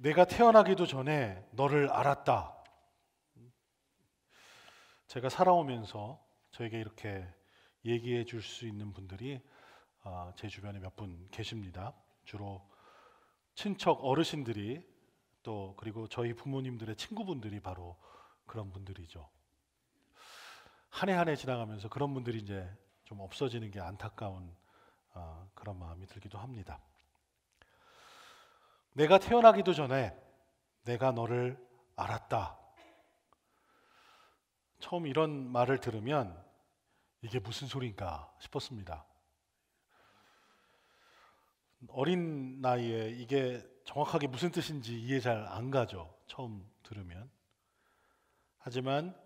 내가 태어나기도 전에 너를 알았다. 제가 살아오면서 저에게 이렇게 얘기해 줄 수 있는 분들이 아, 제 주변에 몇 분 계십니다. 주로 친척 어르신들이 또 그리고 저희 부모님들의 친구분들이 바로 그런 분들이죠. 한해 한해 지나가면서 그런 분들이 이제 좀 없어지는 게 안타까운 아, 그런 마음이 들기도 합니다. 내가 태어나기도 전에 내가 너를 알았다. 처음 이런 말을 들으면 이게 무슨 소리인가 싶었습니다. 어린 나이에 이게 정확하게 무슨 뜻인지 이해 잘 안 가죠. 처음 들으면. 하지만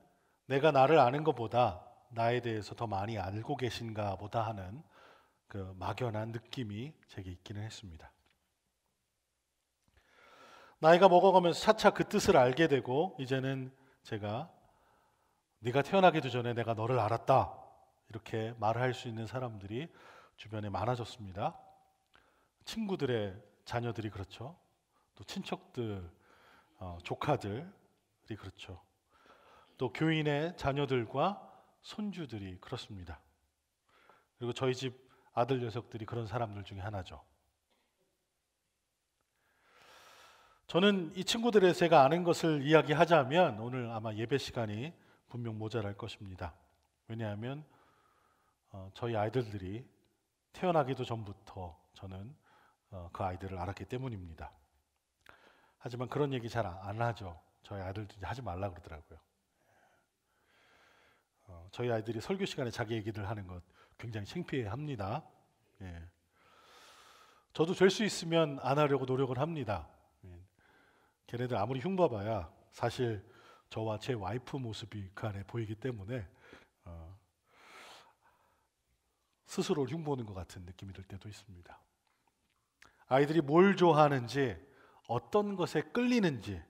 내가 나를 아는 것보다 나에 대해서 더 많이 알고 계신가 보다 하는 그 막연한 느낌이 제게 있기는 했습니다. 나이가 먹어가면서 차차 그 뜻을 알게 되고 이제는 제가 네가 태어나기도 전에 내가 너를 알았다 이렇게 말할 수 있는 사람들이 주변에 많아졌습니다. 친구들의 자녀들이 그렇죠. 또 친척들, 어, 조카들이 그렇죠. 또 교인의 자녀들과 손주들이 그렇습니다. 그리고 저희 집 아들 녀석들이 그런 사람들 중에 하나죠. 저는 이 친구들의 제가 아는 것을 이야기하자면 오늘 아마 예배 시간이 분명 모자랄 것입니다. 왜냐하면 어, 저희 아이들들이 태어나기도 전부터 저는 어, 그 아이들을 알았기 때문입니다. 하지만 그런 얘기 잘 안 하죠. 저희 아이들도 하지 말라 그러더라고요. 어, 저희 아이들이 설교 시간에 자기 얘기를 하는 것 굉장히 창피해합니다. 예. 저도 될 수 있으면 안 하려고 노력을 합니다. 걔네들 아무리 흉봐봐야 사실 저와 제 와이프 모습이 그 안에 보이기 때문에 어, 스스로를 흉보는 것 같은 느낌이 들 때도 있습니다. 아이들이 뭘 좋아하는지 어떤 것에 끌리는지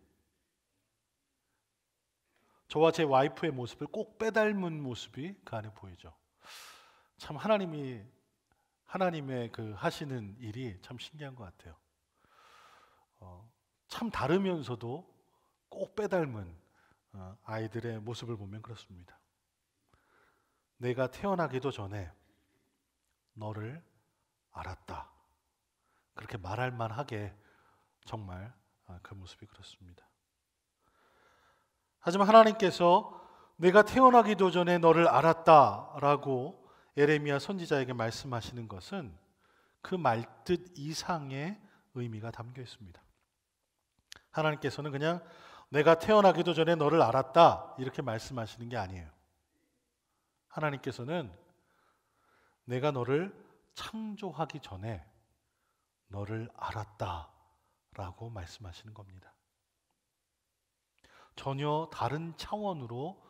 저와 제 와이프의 모습을 꼭 빼닮은 모습이 그 안에 보이죠. 참 하나님이 하나님의 그 하시는 일이 참 신기한 것 같아요. 참 다르면서도 꼭 빼닮은 어, 아이들의 모습을 보면 그렇습니다. 내가 태어나기도 전에 너를 알았다. 그렇게 말할 만하게 정말 어, 그 모습이 그렇습니다. 하지만 하나님께서 내가 태어나기도 전에 너를 알았다라고 에레미야 선지자에게 말씀하시는 것은 그 말뜻 이상의 의미가 담겨 있습니다. 하나님께서는 그냥 내가 태어나기도 전에 너를 알았다 이렇게 말씀하시는 게 아니에요. 하나님께서는 내가 너를 창조하기 전에 너를 알았다 라고 말씀하시는 겁니다. 전혀 다른 차원으로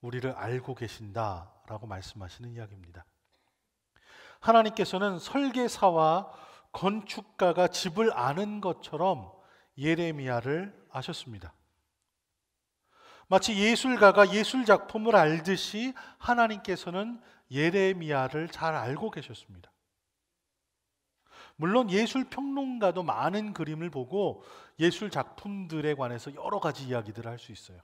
우리를 알고 계신다 라고 말씀하시는 이야기입니다. 하나님께서는 설계사와 건축가가 집을 아는 것처럼 예레미야를 아셨습니다. 마치 예술가가 예술 작품을 알듯이 하나님께서는 예레미야를 잘 알고 계셨습니다. 물론 예술 평론가도 많은 그림을 보고 예술 작품들에 관해서 여러 가지 이야기들을 할 수 있어요.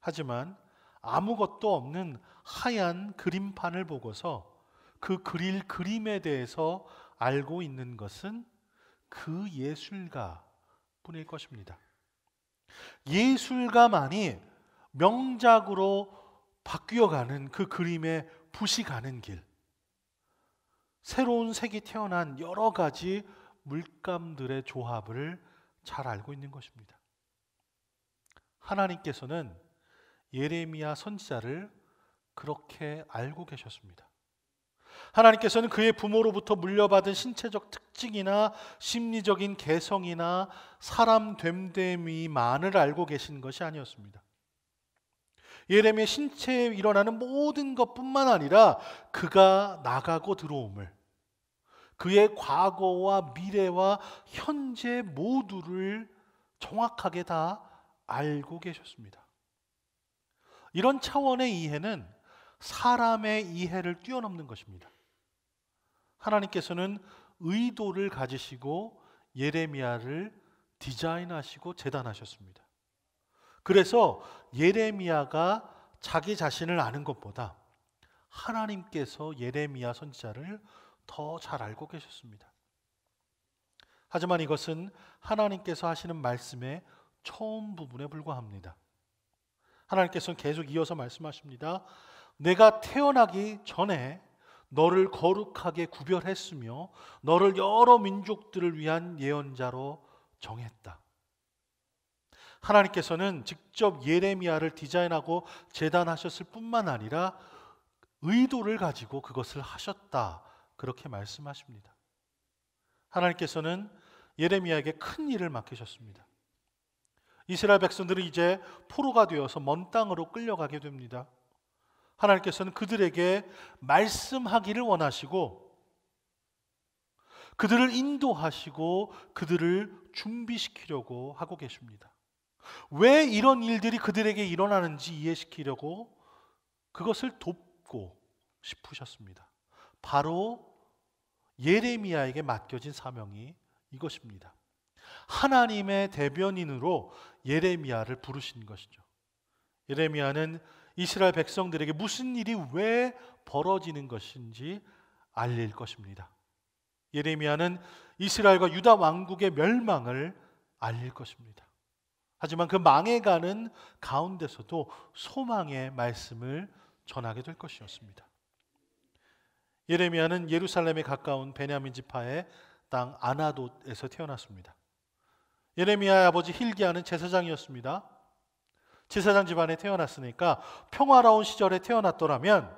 하지만 아무것도 없는 하얀 그림판을 보고서 그 그릴 그림에 대해서 알고 있는 것은 그 예술가 분일 것입니다. 예술가만이 명작으로 바뀌어가는 그 그림의 붓이 가는 길, 새로운 색이 태어난 여러 가지 물감들의 조합을 잘 알고 있는 것입니다. 하나님께서는 예레미야 선지자를 그렇게 알고 계셨습니다. 하나님께서는 그의 부모로부터 물려받은 신체적 특징이나 심리적인 개성이나 사람 됨됨이만을 알고 계신 것이 아니었습니다. 예레미야 신체에 일어나는 모든 것뿐만 아니라 그가 나가고 들어옴을 그의 과거와 미래와 현재 모두를 정확하게 다 알고 계셨습니다. 이런 차원의 이해는 사람의 이해를 뛰어넘는 것입니다. 하나님께서는 의도를 가지시고 예레미야를 디자인하시고 재단하셨습니다. 그래서 예레미야가 자기 자신을 아는 것보다 하나님께서 예레미야 선지자를 더 잘 알고 계셨습니다. 하지만 이것은 하나님께서 하시는 말씀의 처음 부분에 불과합니다. 하나님께서는 계속 이어서 말씀하십니다. 내가 태어나기 전에 너를 거룩하게 구별했으며 너를 여러 민족들을 위한 예언자로 정했다. 하나님께서는 직접 예레미야를 디자인하고 재단하셨을 뿐만 아니라 의도를 가지고 그것을 하셨다. 그렇게 말씀하십니다. 하나님께서는 예레미야에게 큰 일을 맡기셨습니다. 이스라엘 백성들은 이제 포로가 되어서 먼 땅으로 끌려가게 됩니다. 하나님께서는 그들에게 말씀하기를 원하시고 그들을 인도하시고 그들을 준비시키려고 하고 계십니다. 왜 이런 일들이 그들에게 일어나는지 이해시키려고 그것을 돕고 싶으셨습니다. 바로 예레미야에게 맡겨진 사명이 이것입니다. 하나님의 대변인으로 예레미야를 부르신 것이죠. 예레미야는 이스라엘 백성들에게 무슨 일이 왜 벌어지는 것인지 알릴 것입니다. 예레미야는 이스라엘과 유다 왕국의 멸망을 알릴 것입니다. 하지만 그 망해가는 가운데서도 소망의 말씀을 전하게 될 것이었습니다. 예레미야는 예루살렘에 가까운 베냐민 지파의 땅 아나돗에서 태어났습니다. 예레미야의 아버지 힐기야는 제사장이었습니다. 제사장 집안에 태어났으니까 평화로운 시절에 태어났더라면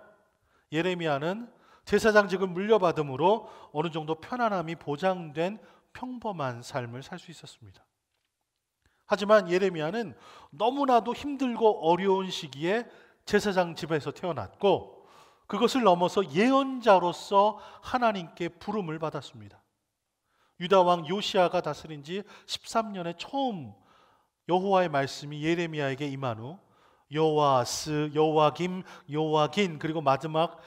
예레미야는 제사장직을 물려받음으로 어느 정도 편안함이 보장된 평범한 삶을 살 수 있었습니다. 하지만 예레미야는 너무나도 힘들고 어려운 시기에 제사장 집에서 태어났고 그것을 넘어서 예언자로서 하나님께 부름을 받았습니다. 유다 왕 요시아가 다스린 지 13년에 처음 여호와의 말씀이 예레미야에게 임한 후 여호아스, 여호아김, 여호아긴 그리고 마지막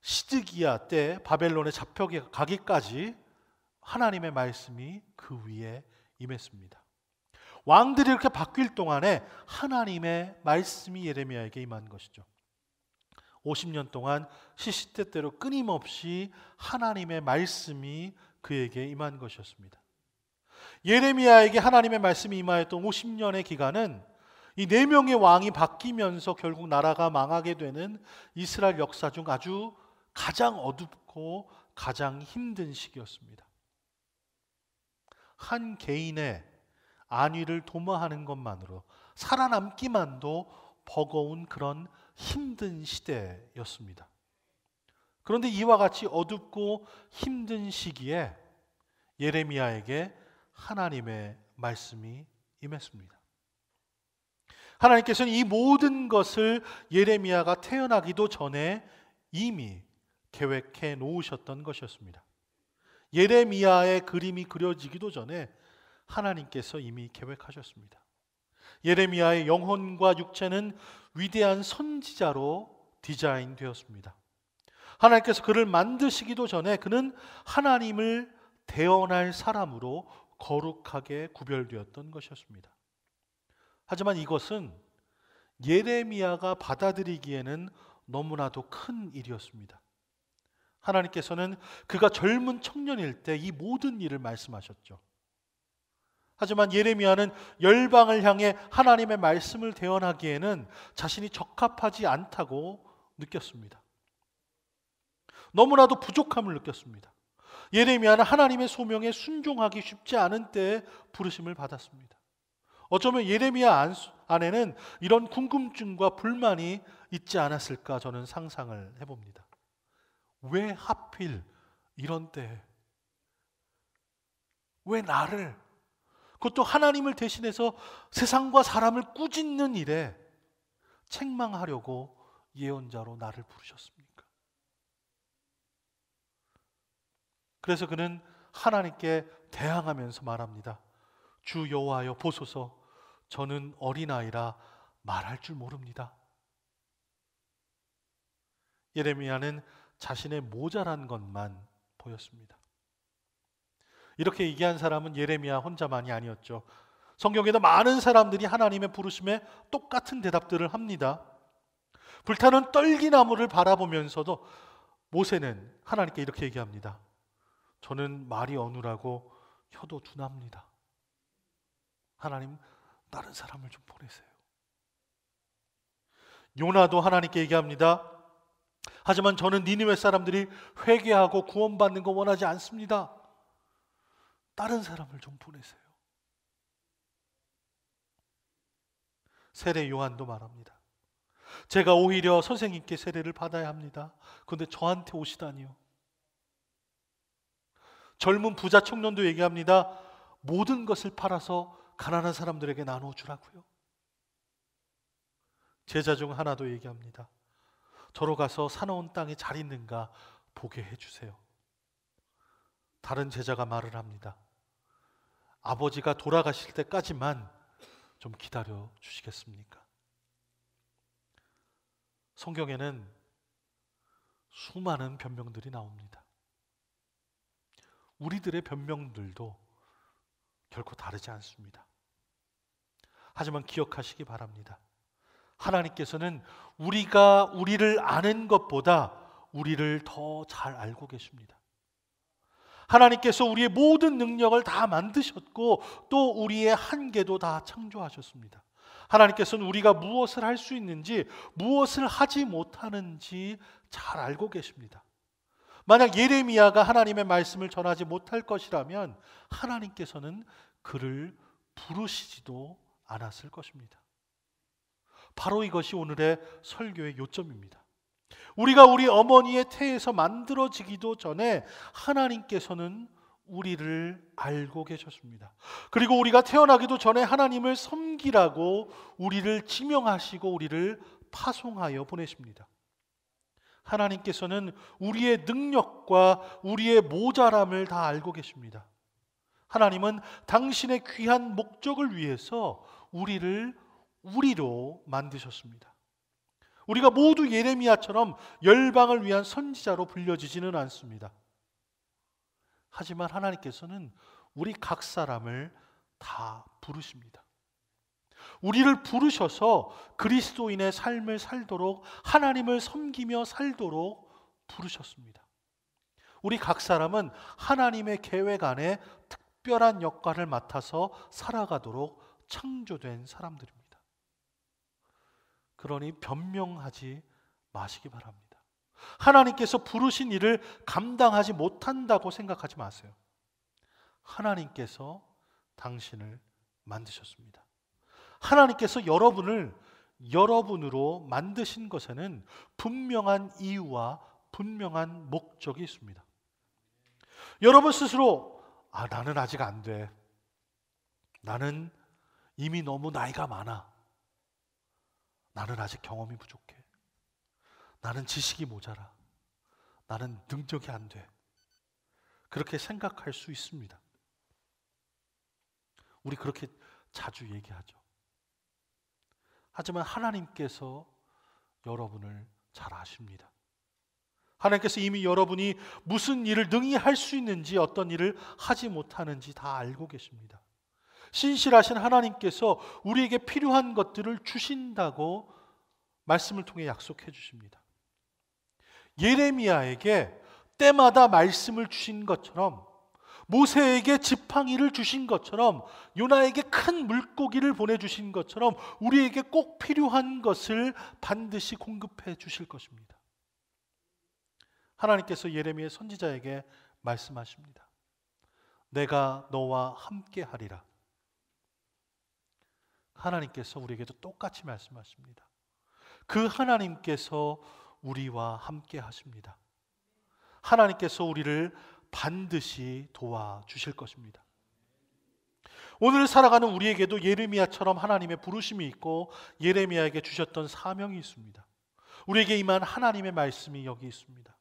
시드기야 때 바벨론에 잡혀 가기까지 하나님의 말씀이 그 위에 임했습니다. 왕들이 이렇게 바뀔 동안에 하나님의 말씀이 예레미야에게 임한 것이죠. 50년 동안 시시때때로 끊임없이 하나님의 말씀이 그에게 임한 것이었습니다. 예레미야에게 하나님의 말씀이 임하였던 50년의 기간은 이 네 명의 왕이 바뀌면서 결국 나라가 망하게 되는 이스라엘 역사 중 아주 가장 어둡고 가장 힘든 시기였습니다. 한 개인의 안위를 도모하는 것만으로 살아남기만도 버거운 그런 힘든 시대였습니다. 그런데 이와 같이 어둡고 힘든 시기에 예레미야에게 하나님의 말씀이 임했습니다. 하나님께서는 이 모든 것을 예레미야가 태어나기도 전에 이미 계획해 놓으셨던 것이었습니다. 예레미야의 그림이 그려지기도 전에 하나님께서 이미 계획하셨습니다. 예레미야의 영혼과 육체는 위대한 선지자로 디자인되었습니다. 하나님께서 그를 만드시기도 전에 그는 하나님을 대언할 사람으로 거룩하게 구별되었던 것이었습니다. 하지만 이것은 예레미야가 받아들이기에는 너무나도 큰 일이었습니다. 하나님께서는 그가 젊은 청년일 때 이 모든 일을 말씀하셨죠. 하지만 예레미야는 열방을 향해 하나님의 말씀을 대언하기에는 자신이 적합하지 않다고 느꼈습니다. 너무나도 부족함을 느꼈습니다. 예레미야는 하나님의 소명에 순종하기 쉽지 않은 때에 부르심을 받았습니다. 어쩌면 예레미야 안에는 이런 궁금증과 불만이 있지 않았을까 저는 상상을 해봅니다. 왜 하필 이런 때에 왜 나를 그것도 하나님을 대신해서 세상과 사람을 꾸짖는 일에 책망하려고 예언자로 나를 부르셨습니다. 그래서 그는 하나님께 대항하면서 말합니다. 주 여호와여 보소서 저는 어린아이라 말할 줄 모릅니다. 예레미야는 자신의 모자란 것만 보였습니다. 이렇게 얘기한 사람은 예레미야 혼자만이 아니었죠. 성경에도 많은 사람들이 하나님의 부르심에 똑같은 대답들을 합니다. 불타는 떨기나무를 바라보면서도 모세는 하나님께 이렇게 얘기합니다. 저는 말이 어눌하고 혀도 둔합니다. 하나님 다른 사람을 좀 보내세요. 요나도 하나님께 얘기합니다. 하지만 저는 니니웨 사람들이 회개하고 구원받는 거 원하지 않습니다. 다른 사람을 좀 보내세요. 세례 요한도 말합니다. 제가 오히려 선생님께 세례를 받아야 합니다. 그런데 저한테 오시다니요. 젊은 부자 청년도 얘기합니다. 모든 것을 팔아서 가난한 사람들에게 나누어 주라고요. 제자 중 하나도 얘기합니다. 저로 가서 사놓은 땅이 잘 있는가 보게 해주세요. 다른 제자가 말을 합니다. 아버지가 돌아가실 때까지만 좀 기다려 주시겠습니까? 성경에는 수많은 변명들이 나옵니다. 우리들의 변명들도 결코 다르지 않습니다. 하지만 기억하시기 바랍니다. 하나님께서는 우리가 우리를 아는 것보다 우리를 더 잘 알고 계십니다. 하나님께서 우리의 모든 능력을 다 만드셨고 또 우리의 한계도 다 창조하셨습니다. 하나님께서는 우리가 무엇을 할 수 있는지 무엇을 하지 못하는지 잘 알고 계십니다. 만약 예레미야가 하나님의 말씀을 전하지 못할 것이라면 하나님께서는 그를 부르시지도 않았을 것입니다. 바로 이것이 오늘의 설교의 요점입니다. 우리가 우리 어머니의 태에서 만들어지기도 전에 하나님께서는 우리를 알고 계셨습니다. 그리고 우리가 태어나기도 전에 하나님을 섬기라고 우리를 지명하시고 우리를 파송하여 보내십니다. 하나님께서는 우리의 능력과 우리의 모자람을 다 알고 계십니다. 하나님은 당신의 귀한 목적을 위해서 우리를 우리로 만드셨습니다. 우리가 모두 예레미야처럼 열방을 위한 선지자로 불려지지는 않습니다. 하지만 하나님께서는 우리 각 사람을 다 부르십니다. 우리를 부르셔서 그리스도인의 삶을 살도록 하나님을 섬기며 살도록 부르셨습니다. 우리 각 사람은 하나님의 계획 안에 특별한 역할을 맡아서 살아가도록 창조된 사람들입니다. 그러니 변명하지 마시기 바랍니다. 하나님께서 부르신 일을 감당하지 못한다고 생각하지 마세요. 하나님께서 당신을 만드셨습니다. 하나님께서 여러분을 여러분으로 만드신 것에는 분명한 이유와 분명한 목적이 있습니다. 여러분 스스로 아 나는 아직 안 돼. 나는 이미 너무 나이가 많아. 나는 아직 경험이 부족해. 나는 지식이 모자라. 나는 능력이 안 돼. 그렇게 생각할 수 있습니다. 우리 그렇게 자주 얘기하죠. 하지만 하나님께서 여러분을 잘 아십니다. 하나님께서 이미 여러분이 무슨 일을 능히 할 수 있는지 어떤 일을 하지 못하는지 다 알고 계십니다. 신실하신 하나님께서 우리에게 필요한 것들을 주신다고 말씀을 통해 약속해 주십니다. 예레미야에게 때마다 말씀을 주신 것처럼 모세에게 지팡이를 주신 것처럼 요나에게 큰 물고기를 보내주신 것처럼 우리에게 꼭 필요한 것을 반드시 공급해 주실 것입니다. 하나님께서 예레미야 선지자에게 말씀하십니다. 내가 너와 함께 하리라. 하나님께서 우리에게도 똑같이 말씀하십니다. 그 하나님께서 우리와 함께 하십니다. 하나님께서 우리를 반드시 도와주실 것입니다. 오늘 살아가는 우리에게도 예레미야처럼 하나님의 부르심이 있고 예레미야에게 주셨던 사명이 있습니다. 우리에게 임한 하나님의 말씀이 여기 있습니다.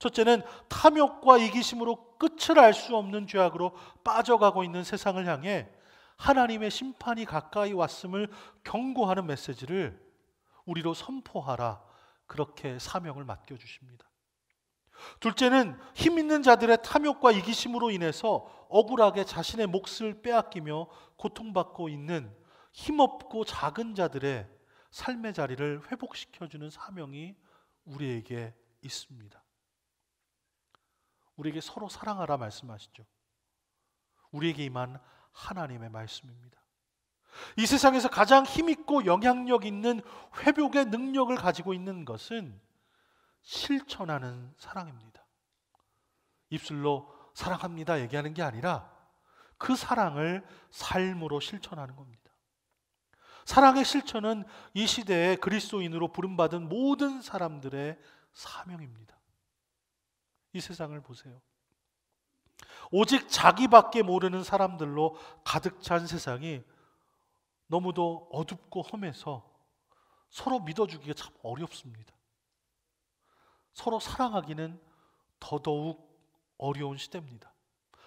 첫째는 탐욕과 이기심으로 끝을 알 수 없는 죄악으로 빠져가고 있는 세상을 향해 하나님의 심판이 가까이 왔음을 경고하는 메시지를 우리로 선포하라. 그렇게 사명을 맡겨 주십니다. 둘째는 힘 있는 자들의 탐욕과 이기심으로 인해서 억울하게 자신의 몫을 빼앗기며 고통받고 있는 힘없고 작은 자들의 삶의 자리를 회복시켜주는 사명이 우리에게 있습니다. 우리에게 서로 사랑하라 말씀하시죠. 우리에게 임한 하나님의 말씀입니다. 이 세상에서 가장 힘있고 영향력 있는 회복의 능력을 가지고 있는 것은 실천하는 사랑입니다. 입술로 사랑합니다 얘기하는 게 아니라 그 사랑을 삶으로 실천하는 겁니다. 사랑의 실천은 이 시대의 그리스도인으로 부름받은 모든 사람들의 사명입니다. 이 세상을 보세요. 오직 자기밖에 모르는 사람들로 가득 찬 세상이 너무도 어둡고 험해서 서로 믿어주기가 참 어렵습니다. 서로 사랑하기는 더더욱 어려운 시대입니다.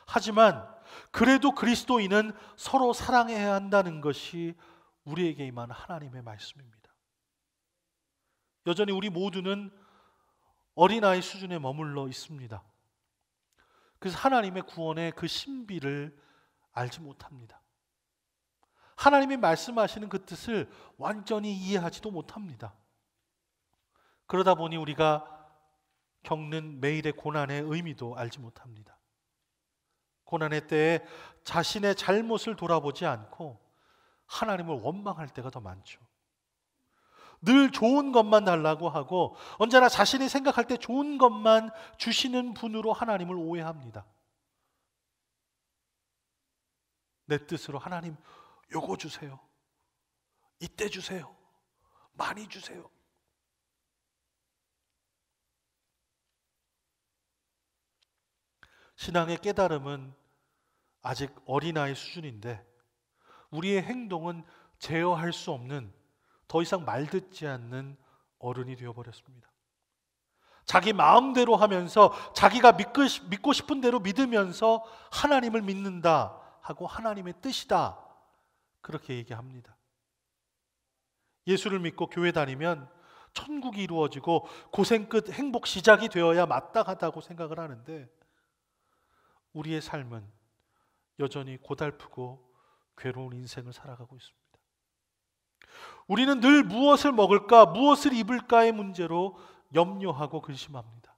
하지만 그래도 그리스도인은 서로 사랑해야 한다는 것이 우리에게 임한 하나님의 말씀입니다. 여전히 우리 모두는 어린아이 수준에 머물러 있습니다. 그래서 하나님의 구원의 그 신비를 알지 못합니다. 하나님이 말씀하시는 그 뜻을 완전히 이해하지도 못합니다. 그러다 보니 우리가 겪는 매일의 고난의 의미도 알지 못합니다. 고난의 때에 자신의 잘못을 돌아보지 않고 하나님을 원망할 때가 더 많죠. 늘 좋은 것만 달라고 하고 언제나 자신이 생각할 때 좋은 것만 주시는 분으로 하나님을 오해합니다. 내 뜻으로 하나님 요거 주세요. 이때 주세요. 많이 주세요. 신앙의 깨달음은 아직 어린아이 수준인데 우리의 행동은 제어할 수 없는 더 이상 말 듣지 않는 어른이 되어버렸습니다. 자기 마음대로 하면서 자기가 믿고 싶은 대로 믿으면서 하나님을 믿는다 하고 하나님의 뜻이다 그렇게 얘기합니다. 예수를 믿고 교회 다니면 천국이 이루어지고 고생 끝 행복 시작이 되어야 마땅하다고 생각을 하는데 우리의 삶은 여전히 고달프고 괴로운 인생을 살아가고 있습니다. 우리는 늘 무엇을 먹을까, 무엇을 입을까의 문제로 염려하고 근심합니다.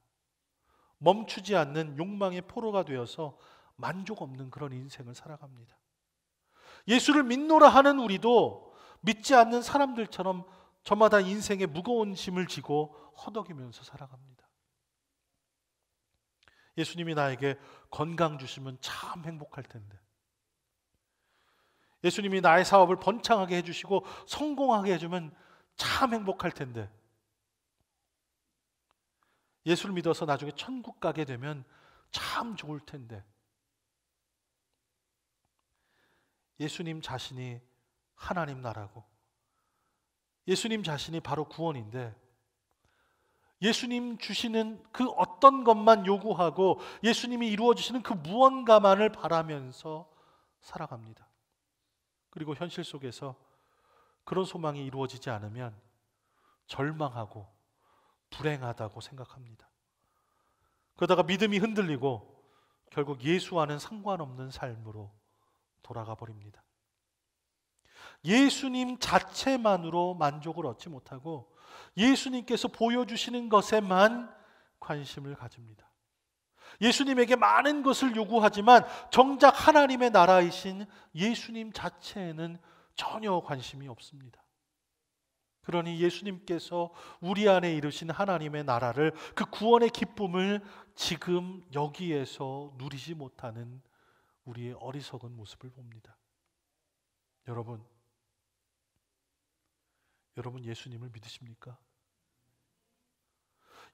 멈추지 않는 욕망의 포로가 되어서 만족 없는 그런 인생을 살아갑니다. 예수를 믿노라 하는 우리도 믿지 않는 사람들처럼 저마다 인생의 무거운 짐을 지고 허덕이면서 살아갑니다. 예수님이 나에게 건강 주시면 참 행복할 텐데. 예수님이 나의 사업을 번창하게 해주시고 성공하게 해주면 참 행복할 텐데. 예수를 믿어서 나중에 천국 가게 되면 참 좋을 텐데. 예수님 자신이 하나님 나라고 예수님 자신이 바로 구원인데 예수님 주시는 그 어떤 것만 요구하고 예수님이 이루어 주시는 그 무언가만을 바라면서 살아갑니다. 그리고 현실 속에서 그런 소망이 이루어지지 않으면 절망하고 불행하다고 생각합니다. 그러다가 믿음이 흔들리고 결국 예수와는 상관없는 삶으로 돌아가 버립니다. 예수님 자체만으로 만족을 얻지 못하고 예수님께서 보여주시는 것에만 관심을 가집니다. 예수님에게 많은 것을 요구하지만 정작 하나님의 나라이신 예수님 자체에는 전혀 관심이 없습니다. 그러니 예수님께서 우리 안에 이루신 하나님의 나라를 그 구원의 기쁨을 지금 여기에서 누리지 못하는 우리의 어리석은 모습을 봅니다. 여러분, 여러분 예수님을 믿으십니까?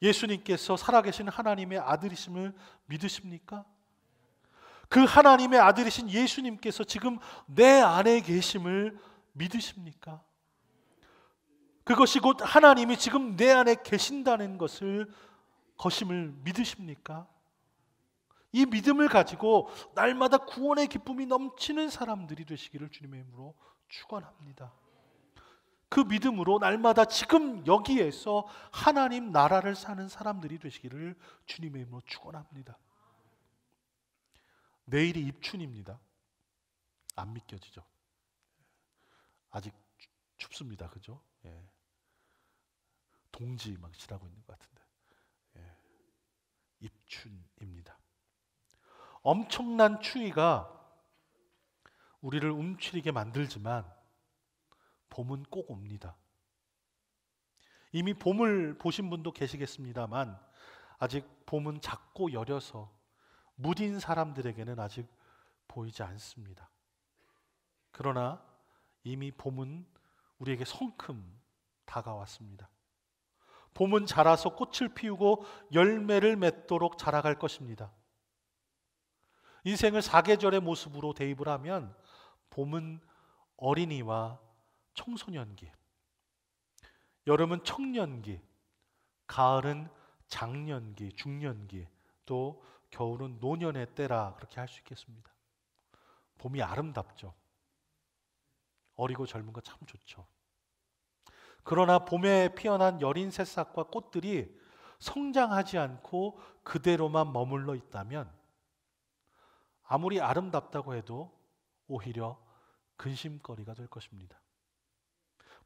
예수님께서 살아계신 하나님의 아들이심을 믿으십니까? 그 하나님의 아들이신 예수님께서 지금 내 안에 계심을 믿으십니까? 그것이 곧 하나님이 지금 내 안에 계신다는 것을 거심을 믿으십니까? 이 믿음을 가지고 날마다 구원의 기쁨이 넘치는 사람들이 되시기를 주님의 이름으로 축원합니다. 그 믿음으로 날마다 지금 여기에서 하나님 나라를 사는 사람들이 되시기를 주님의 이름으로 축원합니다. 내일이 입춘입니다. 안 믿겨지죠? 아직 춥습니다. 그죠? 예. 동지 막 지나고 있는 것 같은데. 예. 입춘입니다. 엄청난 추위가 우리를 움츠리게 만들지만 봄은 꼭 옵니다. 이미 봄을 보신 분도 계시겠습니다만 아직 봄은 작고 여려서 무딘 사람들에게는 아직 보이지 않습니다. 그러나 이미 봄은 우리에게 성큼 다가왔습니다. 봄은 자라서 꽃을 피우고 열매를 맺도록 자라갈 것입니다. 인생을 사계절의 모습으로 대입을 하면 봄은 어린이와 청소년기, 여름은 청년기, 가을은 장년기, 중년기, 또 겨울은 노년의 때라 그렇게 할 수 있겠습니다. 봄이 아름답죠. 어리고 젊은 거 참 좋죠. 그러나 봄에 피어난 여린 새싹과 꽃들이 성장하지 않고 그대로만 머물러 있다면 아무리 아름답다고 해도 오히려 근심거리가 될 것입니다.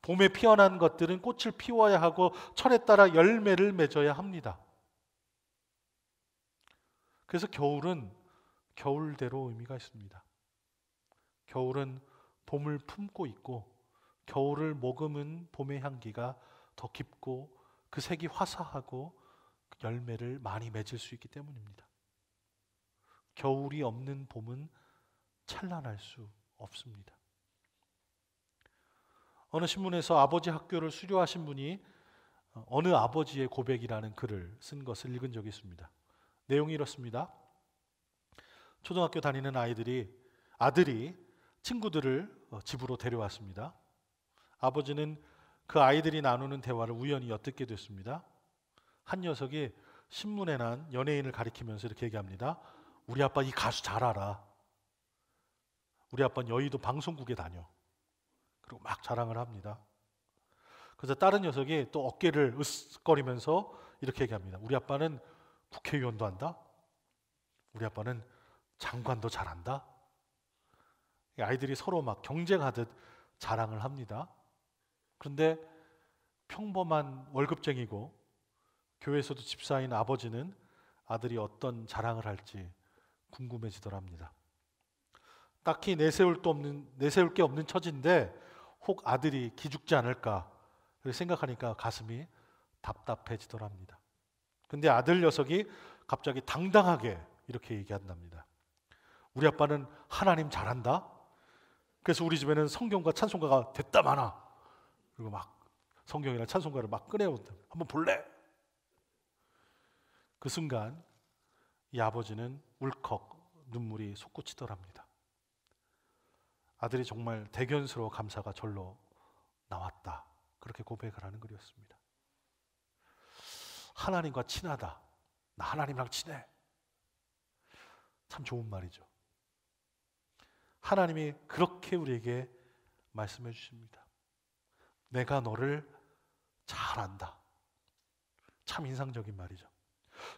봄에 피어난 것들은 꽃을 피워야 하고 철에 따라 열매를 맺어야 합니다. 그래서 겨울은 겨울대로 의미가 있습니다. 겨울은 봄을 품고 있고 겨울을 머금은 봄의 향기가 더 깊고 그 색이 화사하고 열매를 많이 맺을 수 있기 때문입니다. 겨울이 없는 봄은 찬란할 수 없습니다. 어느 신문에서 아버지 학교를 수료하신 분이 어, 어느 아버지의 고백이라는 글을 쓴 것을 읽은 적이 있습니다. 내용이 이렇습니다. 초등학교 다니는 아이들이 아들이 친구들을 어, 집으로 데려왔습니다. 아버지는 그 아이들이 나누는 대화를 우연히 엿듣게 됐습니다. 한 녀석이 신문에 난 연예인을 가리키면서 이렇게 얘기합니다. 우리 아빠 이 가수 잘 알아. 우리 아빠는 여의도 방송국에 다녀. 그리고 막 자랑을 합니다. 그래서 다른 녀석이 또 어깨를 으쓱거리면서 이렇게 얘기합니다. 우리 아빠는 국회의원도 한다. 우리 아빠는 장관도 잘한다. 아이들이 서로 막 경쟁하듯 자랑을 합니다. 그런데 평범한 월급쟁이고 교회에서도 집사인 아버지는 아들이 어떤 자랑을 할지 궁금해지더랍니다. 딱히 내세울, 도 없는, 내세울 게 없는 처지인데 혹 아들이 기죽지 않을까 생각하니까 가슴이 답답해지더랍니다. 근데 아들 녀석이 갑자기 당당하게 이렇게 얘기한답니다. 우리 아빠는 하나님 잘한다. 그래서 우리 집에는 성경과 찬송가가 됐다 마나. 그리고 막 성경이나 찬송가를 막 꺼내온다. 한번 볼래? 그 순간 이 아버지는 울컥 눈물이 솟구치더랍니다. 아들이 정말 대견스러워 감사가 절로 나왔다. 그렇게 고백을 하는 글이었습니다. 하나님과 친하다. 나 하나님이랑 친해. 참 좋은 말이죠. 하나님이 그렇게 우리에게 말씀해 주십니다. 내가 너를 잘 안다. 참 인상적인 말이죠.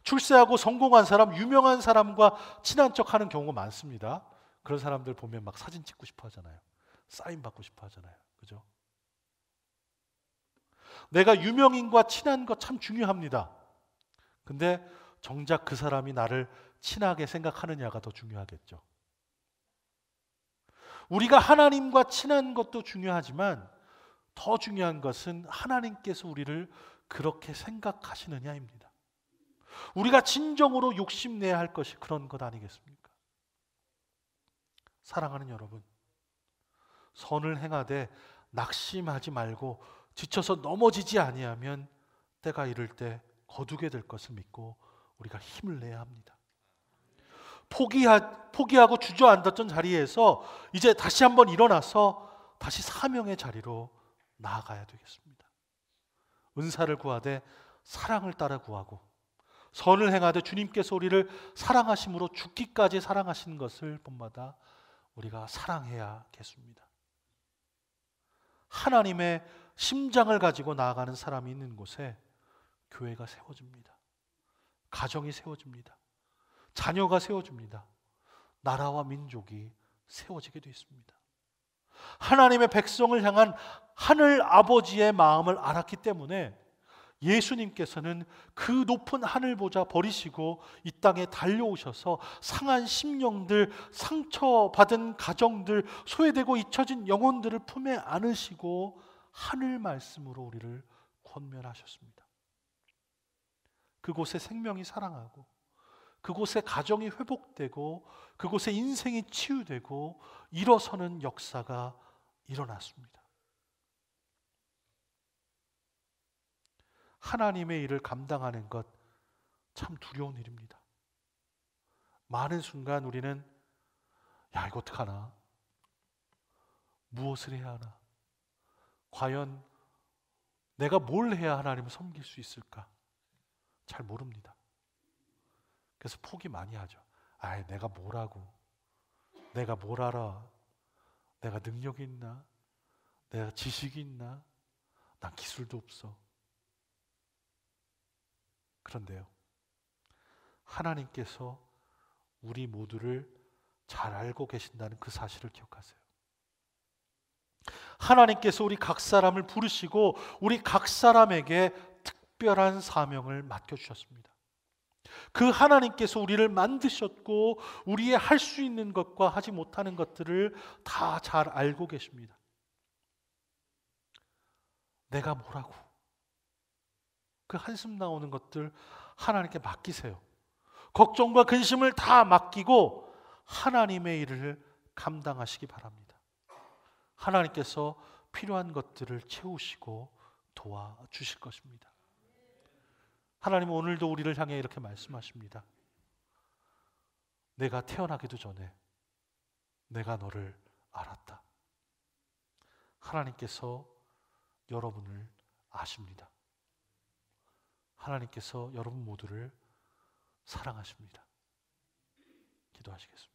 출세하고 성공한 사람, 유명한 사람과 친한 척 하는 경우가 많습니다. 그런 사람들 보면 막 사진 찍고 싶어 하잖아요. 사인 받고 싶어 하잖아요. 그죠? 내가 유명인과 친한 거참 중요합니다. 근데 정작 그 사람이 나를 친하게 생각하느냐가 더 중요하겠죠. 우리가 하나님과 친한 것도 중요하지만 더 중요한 것은 하나님께서 우리를 그렇게 생각하시느냐입니다. 우리가 진정으로 욕심내야 할 것이 그런 것 아니겠습니까? 사랑하는 여러분, 선을 행하되 낙심하지 말고 지쳐서 넘어지지 아니하면 때가 이를 때 거두게 될 것을 믿고 우리가 힘을 내야 합니다. 포기하, 포기하고 주저앉았던 자리에서 이제 다시 한번 일어나서 다시 사명의 자리로 나아가야 되겠습니다. 은사를 구하되 사랑을 따라 구하고 선을 행하되 주님께서 우리를 사랑하심으로 죽기까지 사랑하시는 것을 본마다 우리가 사랑해야겠습니다. 하나님의 심장을 가지고 나아가는 사람이 있는 곳에 교회가 세워집니다. 가정이 세워집니다. 자녀가 세워집니다. 나라와 민족이 세워지게 되어 습니다 하나님의 백성을 향한 하늘 아버지의 마음을 알았기 때문에 예수님께서는 그 높은 하늘 보자 버리시고 이 땅에 달려오셔서 상한 심령들, 상처받은 가정들, 소외되고 잊혀진 영혼들을 품에 안으시고 하늘 말씀으로 우리를 권면하셨습니다. 그곳에 생명이 사랑하고 그곳에 가정이 회복되고 그곳에 인생이 치유되고 일어서는 역사가 일어났습니다. 하나님의 일을 감당하는 것 참 두려운 일입니다. 많은 순간 우리는 야, 이거 어떡하나? 무엇을 해야 하나? 과연 내가 뭘 해야 하나님을 섬길 수 있을까? 잘 모릅니다. 그래서 포기 많이 하죠. 아, 내가 뭐라고? 내가 뭘 알아? 내가 능력이 있나? 내가 지식이 있나? 난 기술도 없어. 그런데요. 하나님께서 우리 모두를 잘 알고 계신다는 그 사실을 기억하세요. 하나님께서 우리 각 사람을 부르시고 우리 각 사람에게 특별한 사명을 맡겨주셨습니다. 그 하나님께서 우리를 만드셨고 우리의 할 수 있는 것과 하지 못하는 것들을 다 잘 알고 계십니다. 내가 뭐라고? 그 한숨 나오는 것들 하나님께 맡기세요. 걱정과 근심을 다 맡기고 하나님의 일을 감당하시기 바랍니다. 하나님께서 필요한 것들을 채우시고 도와주실 것입니다. 하나님 오늘도 우리를 향해 이렇게 말씀하십니다. 내가 태어나기도 전에 내가 너를 알았다. 하나님께서 여러분을 아십니다. 하나님께서 여러분 모두를 사랑하십니다. 기도하시겠습니다.